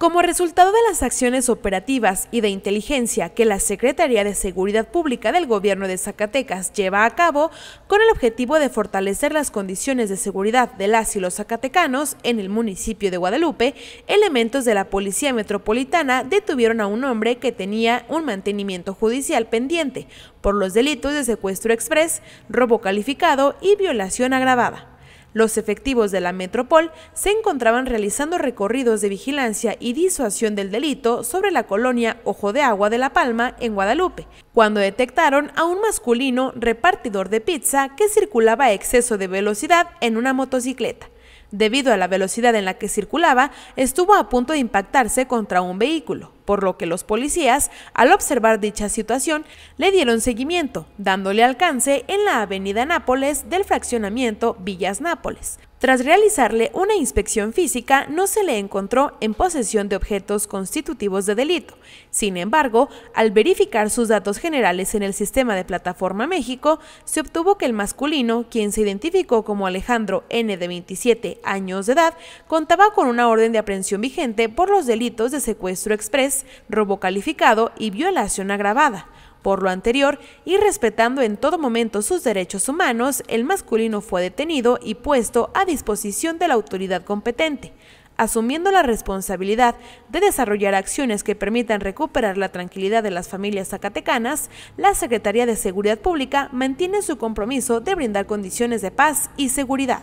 Como resultado de las acciones operativas y de inteligencia que la Secretaría de Seguridad Pública del Gobierno de Zacatecas lleva a cabo con el objetivo de fortalecer las condiciones de seguridad de las y los zacatecanos en el municipio de Guadalupe, elementos de la Policía Metropolitana detuvieron a un hombre que tenía un mantenimiento judicial pendiente por los delitos de secuestro express, robo calificado y violación agravada. Los efectivos de la Metropol se encontraban realizando recorridos de vigilancia y disuasión del delito sobre la colonia Ojo de Agua de La Palma, en Guadalupe, cuando detectaron a un masculino repartidor de pizza que circulaba a exceso de velocidad en una motocicleta. Debido a la velocidad en la que circulaba, estuvo a punto de impactarse contra un vehículo, por lo que los policías, al observar dicha situación, le dieron seguimiento, dándole alcance en la avenida Nápoles del fraccionamiento Villas Nápoles, tras realizarle una inspección física, no se le encontró en posesión de objetos constitutivos de delito. Sin embargo, al verificar sus datos generales en el sistema de Plataforma México, se obtuvo que el masculino, quien se identificó como Alejandro N de 27 años de edad, contaba con una orden de aprehensión vigente por los delitos de secuestro express, robo calificado y violación agravada. Por lo anterior, y respetando en todo momento sus derechos humanos, el masculino fue detenido y puesto a disposición de la autoridad competente, asumiendo la responsabilidad de desarrollar acciones que permitan recuperar la tranquilidad de las familias zacatecanas, la Secretaría de Seguridad Pública mantiene su compromiso de brindar condiciones de paz y seguridad.